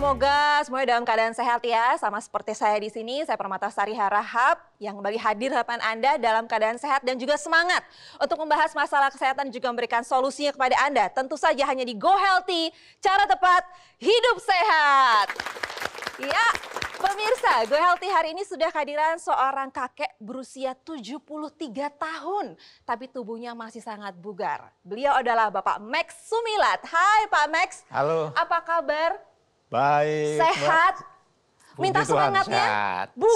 semoga semuanya dalam keadaan sehat ya. Sama seperti saya di sini, saya Permata Sari Harahap yang kembali hadir harapan Anda dalam keadaan sehat dan juga semangat untuk membahas masalah kesehatan juga memberikan solusinya kepada Anda. Tentu saja hanya di Go Healthy, cara tepat, hidup sehat. Ya, pemirsa, Go Healthy hari ini sudah kehadiran seorang kakek berusia 73 tahun, tapi tubuhnya masih sangat bugar. Beliau adalah Bapak Max Sumilat. Hai Pak Max. Halo. Apa kabar? Baik. Sehat. Minta semangatnya.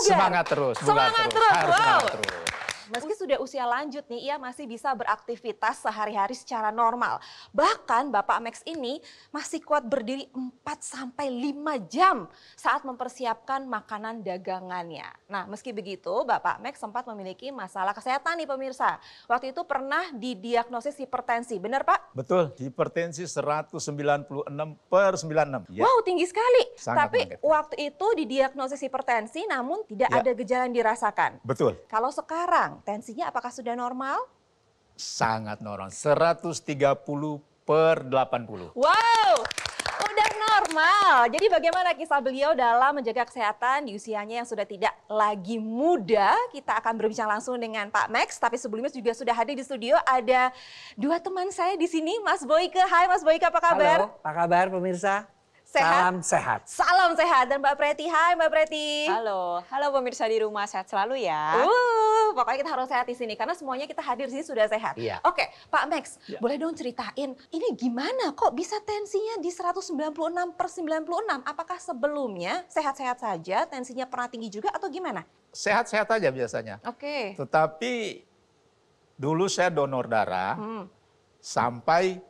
Semangat terus. Semangat terus. Harus semangat terus meski sudah usia lanjut nih, ia masih bisa beraktivitas sehari-hari secara normal. Bahkan Bapak Max ini masih kuat berdiri 4 sampai 5 jam saat mempersiapkan makanan dagangannya. Nah, meski begitu, Bapak Max sempat memiliki masalah kesehatan nih pemirsa. Waktu itu pernah didiagnosis hipertensi, benar Pak? Betul, hipertensi 196 per 96. Ya. Wow, tinggi sekali. Sangat Tapi ya. waktu itu didiagnosis hipertensi namun tidak ya. ada gejala yang dirasakan. Betul. Kalau sekarang sekarang? Tensinya apakah sudah normal? Sangat normal, 130 per 80. Wow, udah normal. Jadi bagaimana kisah beliau dalam menjaga kesehatan di usianya yang sudah tidak lagi muda? Kita akan berbincang langsung dengan Pak Max, tapi sebelumnya juga sudah hadir di studio ada dua teman saya di sini, Mas Boyke. Hai Mas Boyke, apa kabar? Halo, apa kabar pemirsa? sehat. Salam sehat. Salam sehat dan Mbak Preti. Hai Mbak Preti. Halo. Halo pemirsa di rumah sehat selalu ya. Uh, pokoknya kita harus sehat di sini karena semuanya kita hadir di sini sudah sehat. Iya. Oke, Pak Max, ya. boleh dong ceritain ini gimana kok bisa tensinya di 196 per 96? Apakah sebelumnya sehat-sehat saja, tensinya pernah tinggi juga atau gimana? Sehat-sehat aja biasanya. Oke. Okay. Tetapi dulu saya donor darah hmm. sampai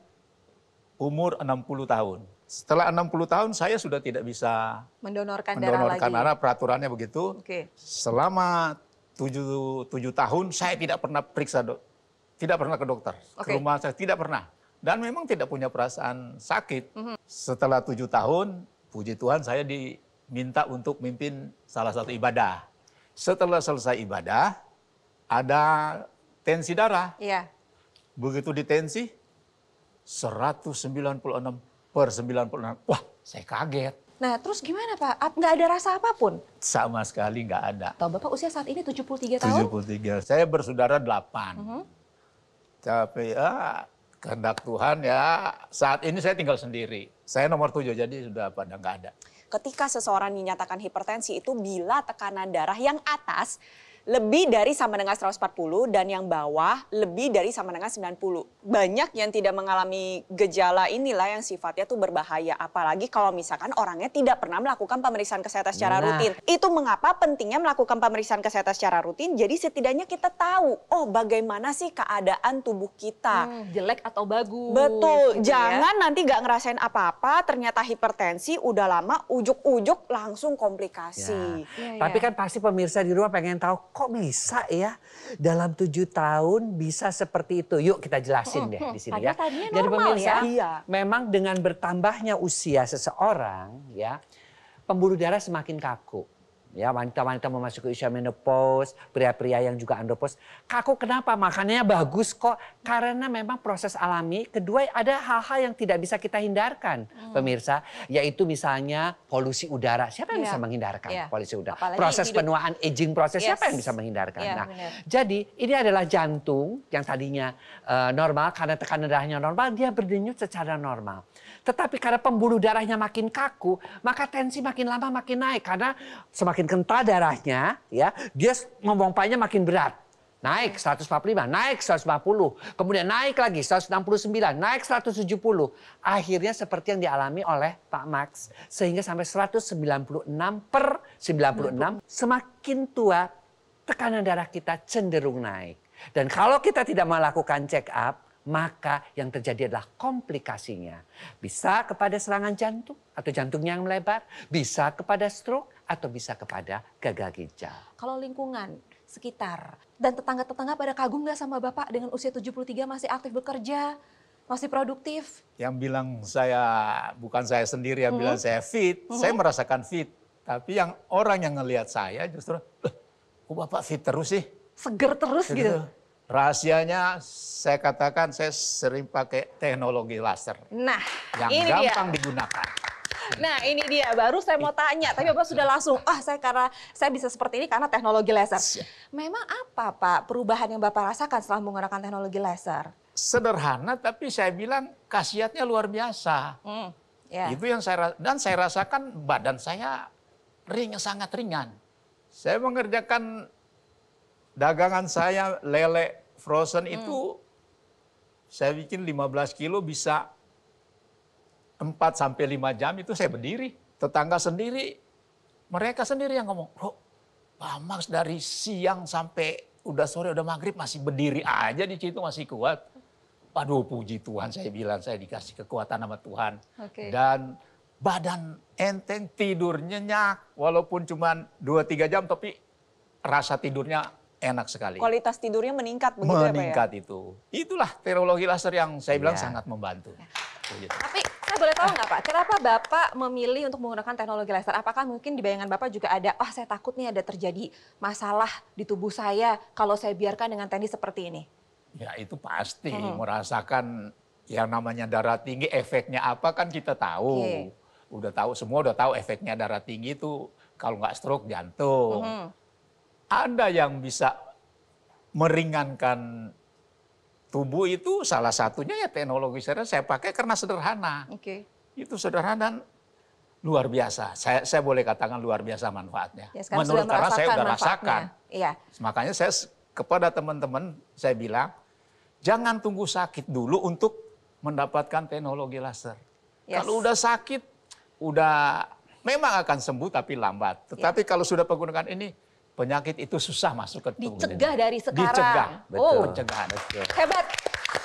umur 60 tahun setelah 60 tahun saya sudah tidak bisa mendonorkan, mendonorkan darah, Mendonorkan peraturannya begitu. Okay. Selama 7, 7 tahun saya tidak pernah periksa dok, tidak pernah ke dokter, okay. ke rumah saya tidak pernah. Dan memang tidak punya perasaan sakit. Mm -hmm. Setelah tujuh tahun, puji Tuhan saya diminta untuk mimpin salah satu ibadah. Setelah selesai ibadah, ada tensi darah. Iya. Yeah. Begitu ditensi, 196 per 96. Wah, saya kaget. Nah, terus gimana Pak? Nggak ada rasa apapun? Sama sekali nggak ada. Tahu Bapak usia saat ini 73 tahun? 73. Saya bersaudara 8. Mm -hmm. Tapi ya, kehendak Tuhan ya saat ini saya tinggal sendiri. Saya nomor 7 jadi sudah pada nggak ada. Ketika seseorang dinyatakan hipertensi itu bila tekanan darah yang atas lebih dari sama dengan 140 dan yang bawah lebih dari sama dengan 90. Banyak yang tidak mengalami gejala inilah yang sifatnya tuh berbahaya. Apalagi kalau misalkan orangnya tidak pernah melakukan pemeriksaan kesehatan secara nah. rutin. Itu mengapa pentingnya melakukan pemeriksaan kesehatan secara rutin. Jadi setidaknya kita tahu, oh bagaimana sih keadaan tubuh kita. Hmm, jelek atau bagus. Betul. Gitu ya. Jangan ya. nanti gak ngerasain apa-apa, ternyata hipertensi udah lama, ujuk-ujuk langsung komplikasi. Ya. Ya, ya Tapi ya. kan pasti pemirsa di rumah pengen tahu kok bisa ya dalam tujuh tahun bisa seperti itu? Yuk kita jelasin deh di sini ya. Jadi pemirsa, ya? iya. memang dengan bertambahnya usia seseorang ya, pembuluh darah semakin kaku ya wanita-wanita memasuki usia menopause, pria-pria yang juga andropause. Kaku kenapa makannya bagus kok? Karena memang proses alami. Kedua ada hal-hal yang tidak bisa kita hindarkan, hmm. pemirsa, yaitu misalnya polusi udara. Siapa yang yeah. bisa menghindarkan yeah. polusi udara? Apalagi proses hidup. penuaan aging proses yes. siapa yang bisa menghindarkan? Yeah, nah, benar. jadi ini adalah jantung yang tadinya uh, normal karena tekanan darahnya normal, dia berdenyut secara normal. Tetapi karena pembuluh darahnya makin kaku, maka tensi makin lama makin naik karena semakin makin kental darahnya, ya, dia memompanya makin berat. Naik 145, naik 140, kemudian naik lagi 169, naik 170. Akhirnya seperti yang dialami oleh Pak Max. Sehingga sampai 196 per 96 semakin tua tekanan darah kita cenderung naik. Dan kalau kita tidak melakukan check up, maka yang terjadi adalah komplikasinya. Bisa kepada serangan jantung atau jantungnya yang melebar, bisa kepada stroke atau bisa kepada gagal ginjal. Kalau lingkungan sekitar dan tetangga-tetangga pada kagum nggak sama Bapak dengan usia 73 masih aktif bekerja, masih produktif? Yang bilang saya, bukan saya sendiri yang hmm. bilang saya fit, hmm. saya merasakan fit. Tapi yang orang yang ngelihat saya justru, kok Bapak fit terus sih? Seger terus gitu. gitu Rahasianya saya katakan saya sering pakai teknologi laser. Nah, yang ini gampang dia. digunakan. Nah ini dia, baru saya mau tanya, tapi Bapak sudah langsung, ah oh, saya karena saya bisa seperti ini karena teknologi laser. Iya. Memang apa Pak perubahan yang Bapak rasakan setelah menggunakan teknologi laser? Sederhana tapi saya bilang khasiatnya luar biasa. Hmm, yeah. Itu yang saya dan saya rasakan badan saya ringan sangat ringan. Saya mengerjakan dagangan saya lele frozen hmm. itu saya bikin 15 kilo bisa 4 sampai 5 jam itu saya berdiri. Tetangga sendiri, mereka sendiri yang ngomong, bro Pak Max dari siang sampai udah sore udah maghrib masih berdiri aja di situ masih kuat. Waduh puji Tuhan saya bilang saya dikasih kekuatan sama Tuhan. Okay. Dan badan enteng tidurnya nyenyak walaupun cuma 2-3 jam tapi rasa tidurnya enak sekali. Kualitas tidurnya meningkat begitu meningkat ya Pak ya? Meningkat itu. Itulah teknologi laser yang saya bilang ya. sangat membantu. Ya. Tapi saya boleh tahu nggak Pak, kenapa Bapak memilih untuk menggunakan teknologi laser? Apakah mungkin di bayangan Bapak juga ada, oh saya takut nih ada terjadi masalah di tubuh saya kalau saya biarkan dengan teknik seperti ini? Ya itu pasti hmm. merasakan yang namanya darah tinggi efeknya apa kan kita tahu. Okay. Udah tahu semua udah tahu efeknya darah tinggi itu kalau nggak stroke jantung. Hmm ada yang bisa meringankan tubuh itu salah satunya ya teknologi saya saya pakai karena sederhana. Okay. Itu sederhana dan luar biasa. Saya saya boleh katakan luar biasa manfaatnya. Ya, Menurut karena saya sudah rasakan. Iya. Makanya saya kepada teman-teman saya bilang jangan tunggu sakit dulu untuk mendapatkan teknologi laser. Yes. Kalau udah sakit udah memang akan sembuh tapi lambat. Ya. Tetapi kalau sudah penggunaan ini penyakit itu susah masuk ke tubuh. Dicegah dari sekarang. Dicegah, betul. Oh. Pencegahan, betul. Hebat.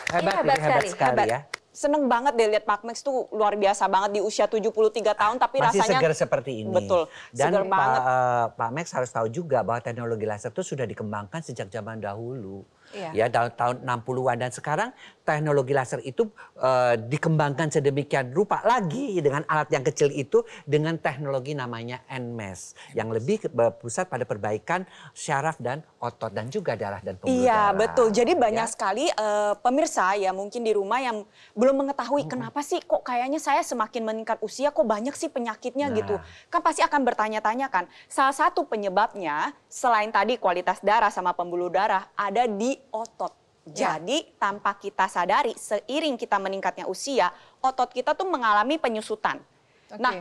Hebat, ini iya, hebat, hebat sekali. sekali hebat. ya. Seneng banget deh lihat Pak Max tuh luar biasa banget di usia 73 tahun tapi Masih rasanya segar seperti ini. Betul, Dan segar Pak, banget. Eh, Pak Max harus tahu juga bahwa teknologi laser itu sudah dikembangkan sejak zaman dahulu. Iya. ya, ya tahun 60-an dan sekarang teknologi laser itu uh, dikembangkan sedemikian rupa lagi dengan alat yang kecil itu dengan teknologi namanya NMES yang lebih berpusat pada perbaikan syaraf dan otot dan juga darah dan pembuluh iya, darah. Iya betul. Jadi ya. banyak ya. sekali uh, pemirsa ya mungkin di rumah yang belum mengetahui hmm. kenapa sih kok kayaknya saya semakin meningkat usia kok banyak sih penyakitnya nah. gitu. Kan pasti akan bertanya-tanya kan. Salah satu penyebabnya selain tadi kualitas darah sama pembuluh darah ada di otot. Ya. Jadi tanpa kita sadari seiring kita meningkatnya usia, otot kita tuh mengalami penyusutan. Okay. Nah,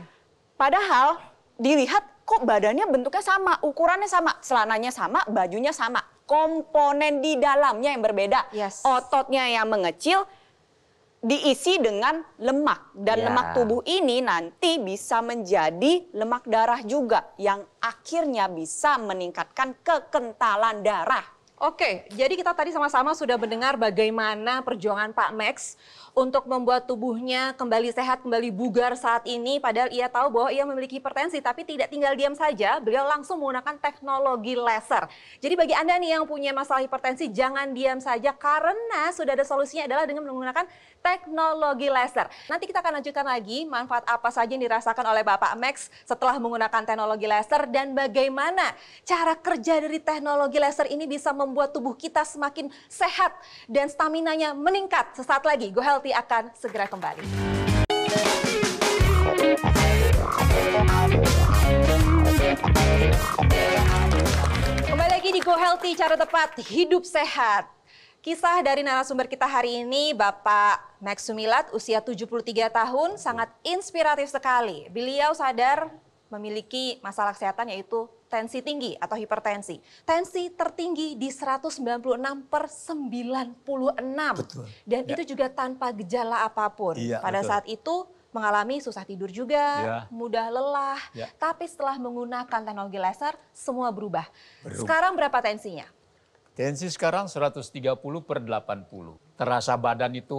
padahal dilihat kok badannya bentuknya sama, ukurannya sama, celananya sama, bajunya sama. Komponen di dalamnya yang berbeda. Yes. Ototnya yang mengecil, diisi dengan lemak dan ya. lemak tubuh ini nanti bisa menjadi lemak darah juga yang akhirnya bisa meningkatkan kekentalan darah Oke, jadi kita tadi sama-sama sudah mendengar bagaimana perjuangan Pak Max untuk membuat tubuhnya kembali sehat, kembali bugar saat ini. Padahal ia tahu bahwa ia memiliki hipertensi, tapi tidak tinggal diam saja. Beliau langsung menggunakan teknologi laser. Jadi bagi Anda nih yang punya masalah hipertensi, jangan diam saja karena sudah ada solusinya adalah dengan menggunakan teknologi laser. Nanti kita akan lanjutkan lagi manfaat apa saja yang dirasakan oleh Bapak Max setelah menggunakan teknologi laser dan bagaimana cara kerja dari teknologi laser ini bisa membuat tubuh kita semakin sehat dan staminanya meningkat. Sesaat lagi Go Healthy akan segera kembali. Kembali lagi di Go Healthy, cara tepat hidup sehat. Kisah dari narasumber kita hari ini Bapak Max Sumilat usia 73 tahun sangat inspiratif sekali. Beliau sadar memiliki masalah kesehatan yaitu tensi tinggi atau hipertensi. Tensi tertinggi di 196 per 96. Betul. Dan ya. itu juga tanpa gejala apapun. Iya, Pada betul. saat itu mengalami susah tidur juga, ya. mudah lelah. Ya. Tapi setelah menggunakan teknologi laser, semua berubah. berubah. Sekarang berapa tensinya? Tensi sekarang 130 per 80. Terasa badan itu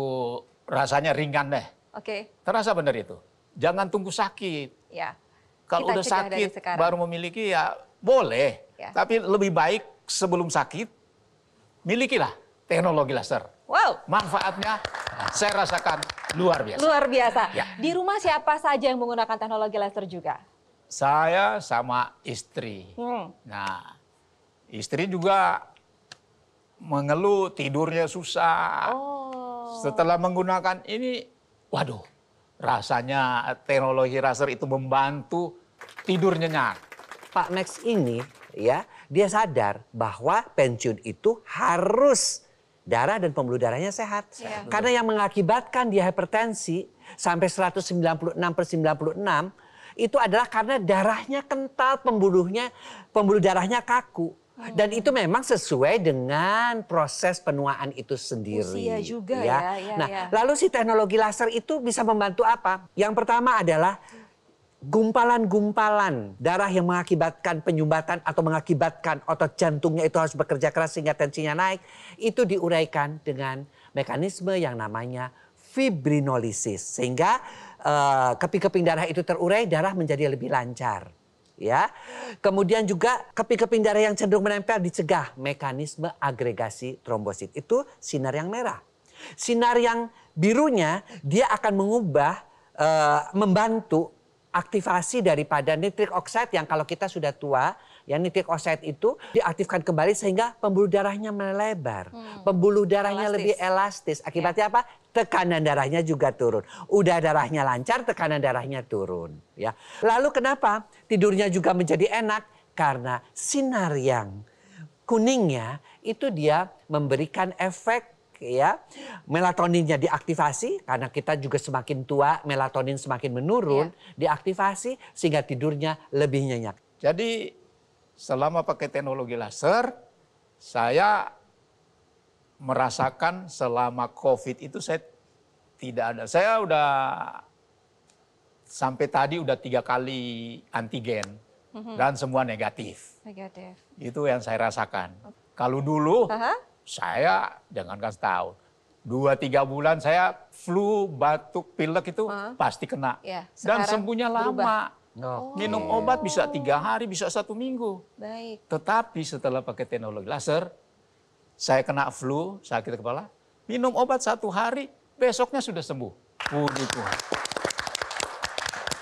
rasanya ringan deh. Oke. Okay. Terasa benar itu. Jangan tunggu sakit. Ya. Kalau udah sakit baru memiliki ya boleh. Ya. Tapi lebih baik sebelum sakit milikilah teknologi laser. Wow. Manfaatnya saya rasakan luar biasa. Luar biasa. Ya. Di rumah siapa saja yang menggunakan teknologi laser juga? Saya sama istri. Hmm. Nah, istri juga mengeluh tidurnya susah. Oh. Setelah menggunakan ini, waduh rasanya teknologi laser itu membantu tidur nyenyak. Pak Max ini ya dia sadar bahwa pensiun itu harus darah dan pembuluh darahnya sehat. Yeah. Iya. Karena yang mengakibatkan dia hipertensi sampai 196 per 96 itu adalah karena darahnya kental, pembuluhnya pembuluh darahnya kaku. Dan itu memang sesuai dengan proses penuaan itu sendiri. Usia juga ya. ya, ya nah, ya. lalu si teknologi laser itu bisa membantu apa? Yang pertama adalah gumpalan-gumpalan darah yang mengakibatkan penyumbatan atau mengakibatkan otot jantungnya itu harus bekerja keras sehingga tensinya naik, itu diuraikan dengan mekanisme yang namanya fibrinolisis. Sehingga eh, keping-keping uh, darah itu terurai, darah menjadi lebih lancar ya. Kemudian juga keping-keping darah yang cenderung menempel dicegah mekanisme agregasi trombosit. Itu sinar yang merah. Sinar yang birunya dia akan mengubah e, membantu aktivasi daripada nitrik oxide yang kalau kita sudah tua yang nitrik oxide itu diaktifkan kembali sehingga pembuluh darahnya melebar. Hmm. Pembuluh darahnya elastis. lebih elastis. Akibatnya ya. apa? Tekanan darahnya juga turun. Udah darahnya lancar, tekanan darahnya turun, ya. Lalu kenapa tidurnya juga menjadi enak? Karena sinar yang kuningnya itu dia memberikan efek ya. Melatoninnya diaktifasi karena kita juga semakin tua, melatonin semakin menurun, ya. diaktifasi sehingga tidurnya lebih nyenyak. Jadi selama pakai teknologi laser, saya merasakan selama COVID itu saya tidak ada. Saya udah sampai tadi udah tiga kali antigen mm -hmm. dan semua negatif. Negatif. Itu yang saya rasakan. Kalau dulu uh -huh. saya jangankan setahun, dua tiga bulan saya flu, batuk, pilek itu uh -huh. pasti kena. Yeah. Dan sembuhnya lama. Berubah. Oh. Minum obat bisa tiga hari, bisa satu minggu. Baik. Tetapi setelah pakai teknologi laser, saya kena flu, sakit kepala, minum obat satu hari, besoknya sudah sembuh. Puji Tuhan.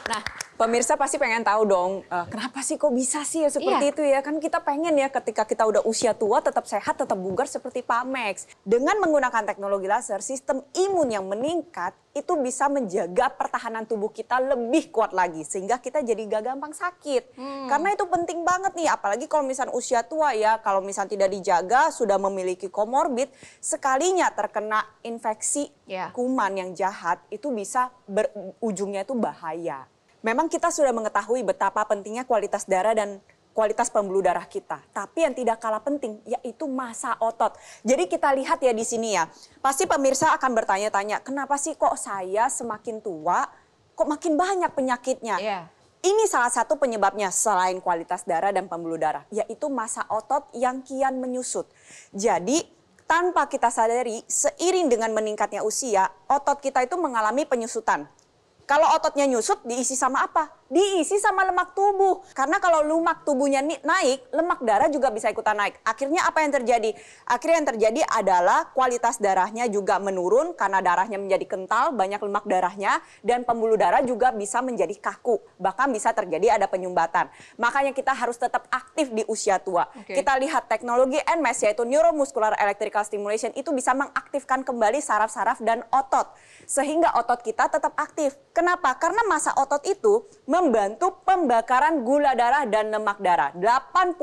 Nah, Pemirsa pasti pengen tahu dong, uh, kenapa sih kok bisa sih ya seperti iya. itu ya? Kan kita pengen ya ketika kita udah usia tua tetap sehat, tetap bugar seperti Pak Max. Dengan menggunakan teknologi laser, sistem imun yang meningkat itu bisa menjaga pertahanan tubuh kita lebih kuat lagi sehingga kita jadi gak gampang sakit. Hmm. Karena itu penting banget nih, apalagi kalau misalnya usia tua ya, kalau misalnya tidak dijaga sudah memiliki komorbid, sekalinya terkena infeksi yeah. kuman yang jahat itu bisa berujungnya itu bahaya memang kita sudah mengetahui betapa pentingnya kualitas darah dan kualitas pembuluh darah kita. Tapi yang tidak kalah penting yaitu masa otot. Jadi kita lihat ya di sini ya. Pasti pemirsa akan bertanya-tanya, kenapa sih kok saya semakin tua kok makin banyak penyakitnya? Yeah. Ini salah satu penyebabnya selain kualitas darah dan pembuluh darah, yaitu masa otot yang kian menyusut. Jadi tanpa kita sadari, seiring dengan meningkatnya usia, otot kita itu mengalami penyusutan. Kalau ototnya nyusut diisi sama apa? diisi sama lemak tubuh. Karena kalau lemak tubuhnya naik, lemak darah juga bisa ikutan naik. Akhirnya apa yang terjadi? Akhirnya yang terjadi adalah kualitas darahnya juga menurun karena darahnya menjadi kental, banyak lemak darahnya, dan pembuluh darah juga bisa menjadi kaku. Bahkan bisa terjadi ada penyumbatan. Makanya kita harus tetap aktif di usia tua. Okay. Kita lihat teknologi NMES yaitu Neuromuscular Electrical Stimulation itu bisa mengaktifkan kembali saraf-saraf dan otot. Sehingga otot kita tetap aktif. Kenapa? Karena masa otot itu membantu pembakaran gula darah dan lemak darah. 80%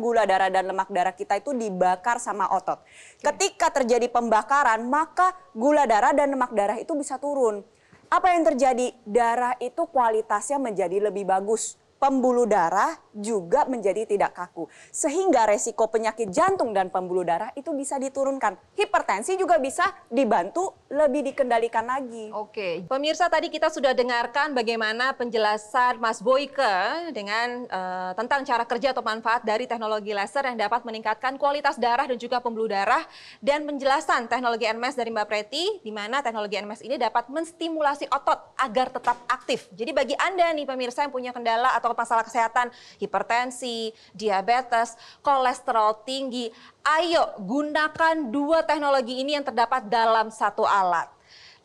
gula darah dan lemak darah kita itu dibakar sama otot. Okay. Ketika terjadi pembakaran, maka gula darah dan lemak darah itu bisa turun. Apa yang terjadi? Darah itu kualitasnya menjadi lebih bagus pembuluh darah juga menjadi tidak kaku. Sehingga resiko penyakit jantung dan pembuluh darah itu bisa diturunkan. Hipertensi juga bisa dibantu lebih dikendalikan lagi. Oke, pemirsa tadi kita sudah dengarkan bagaimana penjelasan Mas Boyke dengan uh, tentang cara kerja atau manfaat dari teknologi laser yang dapat meningkatkan kualitas darah dan juga pembuluh darah dan penjelasan teknologi NMES dari Mbak Preti di mana teknologi NMES ini dapat menstimulasi otot agar tetap aktif. Jadi bagi Anda nih pemirsa yang punya kendala atau masalah kesehatan, hipertensi, diabetes, kolesterol tinggi. Ayo gunakan dua teknologi ini yang terdapat dalam satu alat.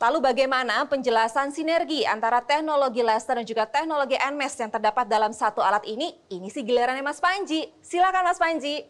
Lalu bagaimana penjelasan sinergi antara teknologi laser dan juga teknologi NMES yang terdapat dalam satu alat ini? Ini sih gilirannya Mas Panji. Silakan Mas Panji.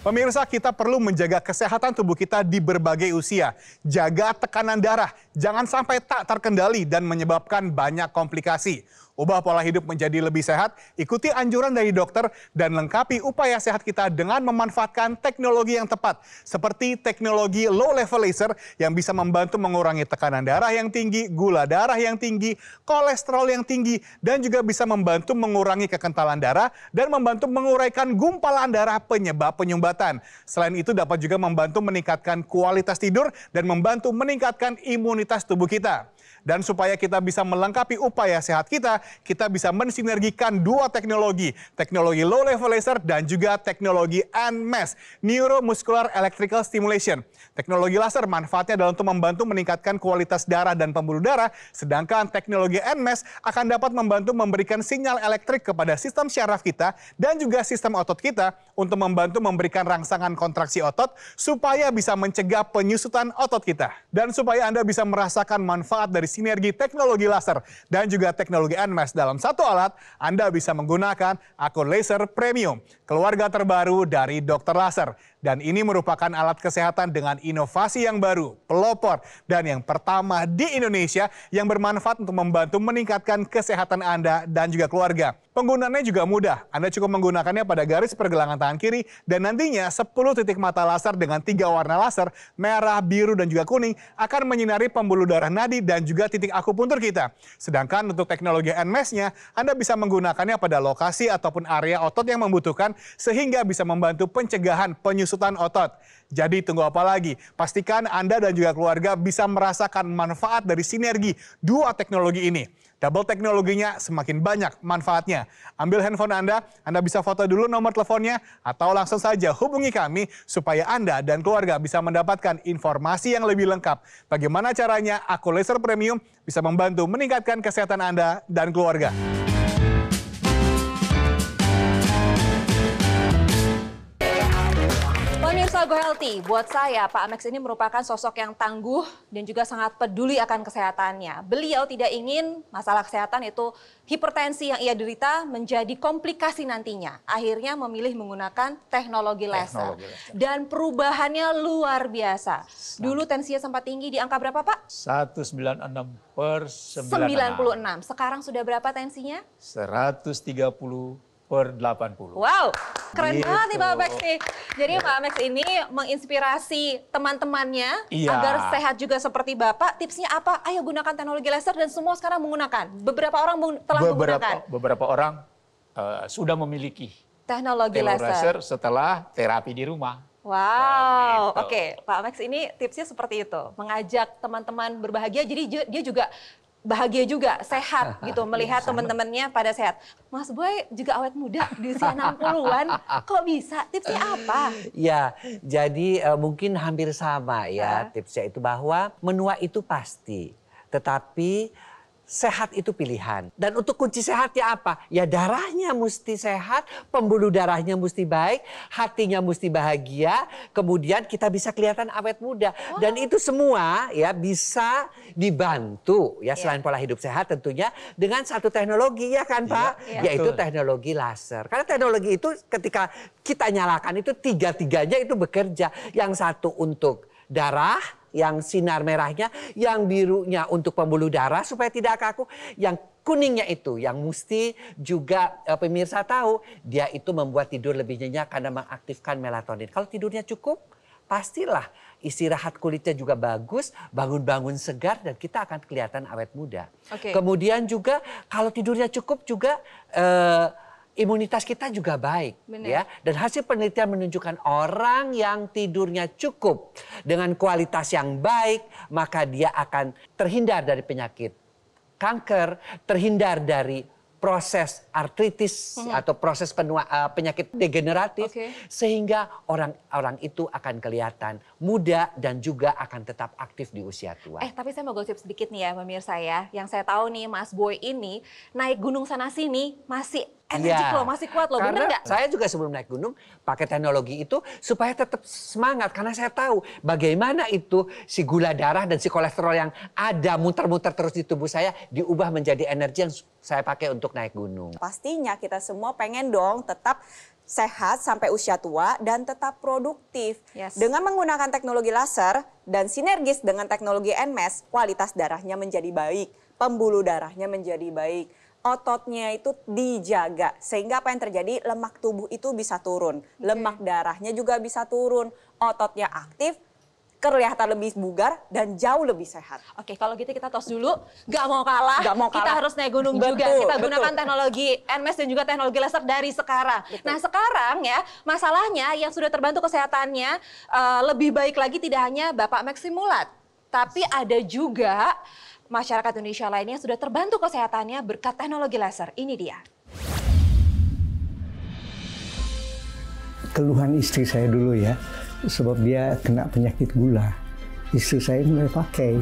Pemirsa, kita perlu menjaga kesehatan tubuh kita di berbagai usia. Jaga tekanan darah, jangan sampai tak terkendali dan menyebabkan banyak komplikasi. Ubah pola hidup menjadi lebih sehat, ikuti anjuran dari dokter, dan lengkapi upaya sehat kita dengan memanfaatkan teknologi yang tepat, seperti teknologi low level laser yang bisa membantu mengurangi tekanan darah yang tinggi, gula darah yang tinggi, kolesterol yang tinggi, dan juga bisa membantu mengurangi kekentalan darah dan membantu menguraikan gumpalan darah penyebab penyumbatan. Selain itu dapat juga membantu meningkatkan kualitas tidur dan membantu meningkatkan imunitas imunitas tubuh kita dan supaya kita bisa melengkapi upaya sehat kita, kita bisa mensinergikan dua teknologi, teknologi low level laser dan juga teknologi NMES, Neuromuscular Electrical Stimulation. Teknologi laser manfaatnya adalah untuk membantu meningkatkan kualitas darah dan pembuluh darah, sedangkan teknologi NMES akan dapat membantu memberikan sinyal elektrik kepada sistem syaraf kita dan juga sistem otot kita untuk membantu memberikan rangsangan kontraksi otot supaya bisa mencegah penyusutan otot kita. Dan supaya Anda bisa merasakan manfaat dari sinergi teknologi laser dan juga teknologi NMAS dalam satu alat, Anda bisa menggunakan akun laser premium, keluarga terbaru dari Dokter Laser. Dan ini merupakan alat kesehatan dengan inovasi yang baru, pelopor, dan yang pertama di Indonesia yang bermanfaat untuk membantu meningkatkan kesehatan Anda dan juga keluarga. Penggunaannya juga mudah. Anda cukup menggunakannya pada garis pergelangan tangan kiri dan nantinya 10 titik mata laser dengan tiga warna laser, merah, biru, dan juga kuning akan menyinari pembuluh darah nadi dan juga titik akupuntur kita. Sedangkan untuk teknologi NMES-nya, Anda bisa menggunakannya pada lokasi ataupun area otot yang membutuhkan sehingga bisa membantu pencegahan penyusunan sultan otot. Jadi tunggu apa lagi? Pastikan Anda dan juga keluarga bisa merasakan manfaat dari sinergi dua teknologi ini. Double teknologinya semakin banyak manfaatnya. Ambil handphone Anda, Anda bisa foto dulu nomor teleponnya atau langsung saja hubungi kami supaya Anda dan keluarga bisa mendapatkan informasi yang lebih lengkap. Bagaimana caranya Aku Laser Premium bisa membantu meningkatkan kesehatan Anda dan keluarga. Jago Healthy, buat saya Pak Amex ini merupakan sosok yang tangguh dan juga sangat peduli akan kesehatannya. Beliau tidak ingin masalah kesehatan itu hipertensi yang ia derita menjadi komplikasi nantinya. Akhirnya memilih menggunakan teknologi laser. Teknologi laser. Dan perubahannya luar biasa. Dulu tensinya sempat tinggi di angka berapa Pak? 196 per 96. 96. Sekarang sudah berapa tensinya? 130 per 80. Wow, keren gitu. banget nih Pak Max nih. Jadi Pak Max ini menginspirasi teman-temannya iya. agar sehat juga seperti Bapak. Tipsnya apa? Ayo gunakan teknologi laser dan semua sekarang menggunakan. Beberapa orang telah beberapa, menggunakan. Beberapa orang uh, sudah memiliki teknologi, teknologi laser. laser setelah terapi di rumah. Wow, gitu. oke okay. Pak Max ini tipsnya seperti itu, mengajak teman-teman berbahagia. Jadi dia juga bahagia juga, sehat gitu iya, melihat teman-temannya pada sehat. Mas Boy juga awet muda di usia 60-an, kok bisa? Tipsnya apa? Ya, jadi uh, mungkin hampir sama ya uh. tipsnya itu bahwa menua itu pasti. Tetapi sehat itu pilihan. Dan untuk kunci sehatnya apa? Ya darahnya mesti sehat, pembuluh darahnya mesti baik, hatinya mesti bahagia, kemudian kita bisa kelihatan awet muda. Wow. Dan itu semua ya bisa dibantu ya iya. selain pola hidup sehat tentunya dengan satu teknologi ya kan iya, Pak, yeah. Yeah. yaitu Betul. teknologi laser. Karena teknologi itu ketika kita nyalakan itu tiga-tiganya itu bekerja. Yang satu untuk darah, yang sinar merahnya, yang birunya untuk pembuluh darah supaya tidak kaku, yang kuningnya itu yang mesti juga uh, pemirsa tahu dia itu membuat tidur lebih nyenyak karena mengaktifkan melatonin. Kalau tidurnya cukup, pastilah istirahat kulitnya juga bagus, bangun-bangun segar dan kita akan kelihatan awet muda. Okay. Kemudian juga kalau tidurnya cukup juga uh, imunitas kita juga baik Bener. ya dan hasil penelitian menunjukkan orang yang tidurnya cukup dengan kualitas yang baik maka dia akan terhindar dari penyakit kanker terhindar dari proses artritis hmm. atau proses penua, uh, penyakit degeneratif okay. sehingga orang-orang itu akan kelihatan muda dan juga akan tetap aktif di usia tua. Eh tapi saya mau gosip sedikit nih ya pemirsa ya. Yang saya tahu nih Mas Boy ini naik gunung sana sini masih energi ya. loh, masih kuat loh, karena bener Saya juga sebelum naik gunung pakai teknologi itu supaya tetap semangat. Karena saya tahu bagaimana itu si gula darah dan si kolesterol yang ada muter-muter terus di tubuh saya diubah menjadi energi yang saya pakai untuk naik gunung. Pastinya kita semua pengen dong tetap sehat sampai usia tua dan tetap produktif. Yes. Dengan menggunakan teknologi laser dan sinergis dengan teknologi NMES, kualitas darahnya menjadi baik, pembuluh darahnya menjadi baik, ototnya itu dijaga sehingga apa yang terjadi lemak tubuh itu bisa turun, okay. lemak darahnya juga bisa turun, ototnya aktif, kelihatan lebih bugar dan jauh lebih sehat. Oke, kalau gitu kita tos dulu. Gak mau kalah. Gak mau kalah. Kita harus naik gunung betul, juga. Kita betul. gunakan teknologi NMES dan juga teknologi laser dari sekarang. Betul. Nah, sekarang ya masalahnya yang sudah terbantu kesehatannya uh, lebih baik lagi tidak hanya Bapak Maximulat, tapi ada juga masyarakat Indonesia lainnya yang sudah terbantu kesehatannya berkat teknologi laser. Ini dia. Keluhan istri saya dulu ya sebab dia kena penyakit gula. Istri saya mulai pakai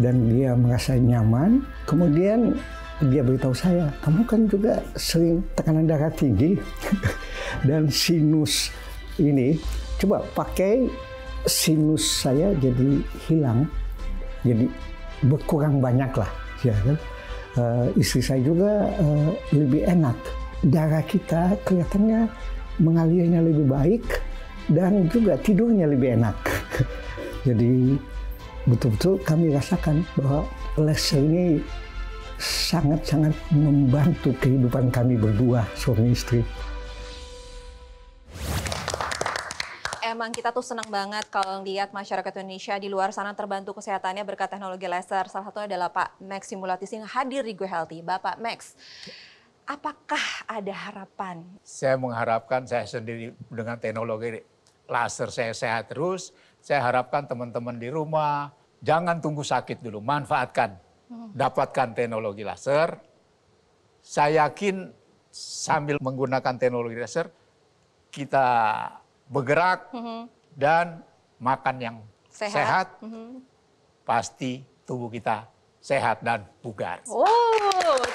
dan dia merasa nyaman. Kemudian dia beritahu saya, kamu kan juga sering tekanan darah tinggi dan sinus ini. Coba pakai sinus saya jadi hilang, jadi berkurang banyak lah. Ya kan? Uh, istri saya juga uh, lebih enak. Darah kita kelihatannya mengalirnya lebih baik, dan juga tidurnya lebih enak. Jadi betul-betul kami rasakan bahwa laser ini sangat-sangat membantu kehidupan kami berdua suami istri. Emang kita tuh senang banget kalau lihat masyarakat Indonesia di luar sana terbantu kesehatannya berkat teknologi laser. Salah satunya adalah Pak Max Simulatis yang hadir di Gue Healthy. Bapak Max, apakah ada harapan? Saya mengharapkan saya sendiri dengan teknologi laser saya sehat terus. Saya harapkan teman-teman di rumah jangan tunggu sakit dulu, manfaatkan, hmm. dapatkan teknologi laser. Saya yakin sambil menggunakan teknologi laser kita bergerak hmm. dan makan yang sehat, sehat hmm. pasti tubuh kita sehat dan bugar. Oh.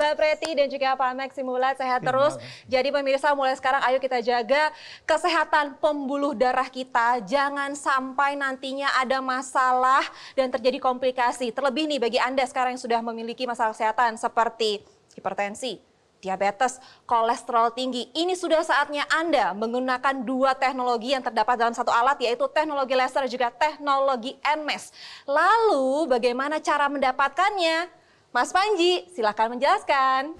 Mbak Preti dan juga Pak Max Simulat sehat terus. Iya. Jadi pemirsa mulai sekarang ayo kita jaga kesehatan pembuluh darah kita. Jangan sampai nantinya ada masalah dan terjadi komplikasi. Terlebih nih bagi Anda sekarang yang sudah memiliki masalah kesehatan seperti hipertensi, diabetes, kolesterol tinggi. Ini sudah saatnya Anda menggunakan dua teknologi yang terdapat dalam satu alat yaitu teknologi laser juga teknologi NMES. Lalu bagaimana cara mendapatkannya? Mas Panji, silahkan menjelaskan.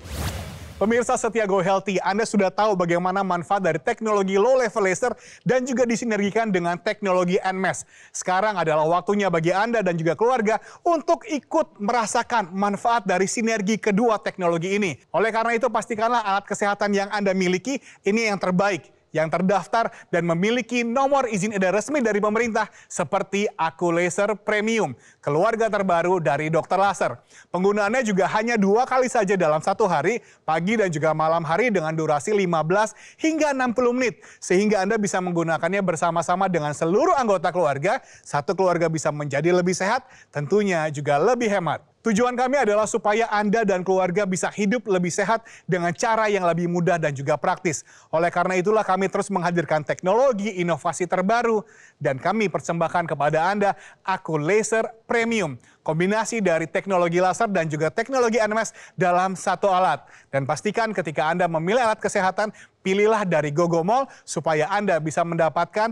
Pemirsa Setiago Healthy, Anda sudah tahu bagaimana manfaat dari teknologi low level laser dan juga disinergikan dengan teknologi NMES. Sekarang adalah waktunya bagi Anda dan juga keluarga untuk ikut merasakan manfaat dari sinergi kedua teknologi ini. Oleh karena itu pastikanlah alat kesehatan yang Anda miliki ini yang terbaik yang terdaftar dan memiliki nomor izin edar resmi dari pemerintah seperti Aku Laser Premium, keluarga terbaru dari dokter Laser. Penggunaannya juga hanya dua kali saja dalam satu hari, pagi dan juga malam hari dengan durasi 15 hingga 60 menit. Sehingga Anda bisa menggunakannya bersama-sama dengan seluruh anggota keluarga. Satu keluarga bisa menjadi lebih sehat, tentunya juga lebih hemat. Tujuan kami adalah supaya Anda dan keluarga bisa hidup lebih sehat dengan cara yang lebih mudah dan juga praktis. Oleh karena itulah kami terus menghadirkan teknologi, inovasi terbaru, dan kami persembahkan kepada Anda Aku Laser Premium kombinasi dari teknologi laser dan juga teknologi NMS dalam satu alat. Dan pastikan ketika Anda memilih alat kesehatan, pilihlah dari Gogo Mall supaya Anda bisa mendapatkan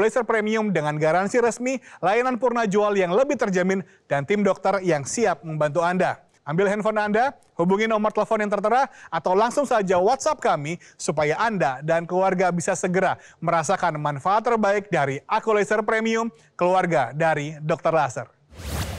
laser Premium dengan garansi resmi, layanan purna jual yang lebih terjamin, dan tim dokter yang siap membantu Anda. Ambil handphone Anda, hubungi nomor telepon yang tertera, atau langsung saja WhatsApp kami supaya Anda dan keluarga bisa segera merasakan manfaat terbaik dari Laser Premium, keluarga dari Dokter Laser.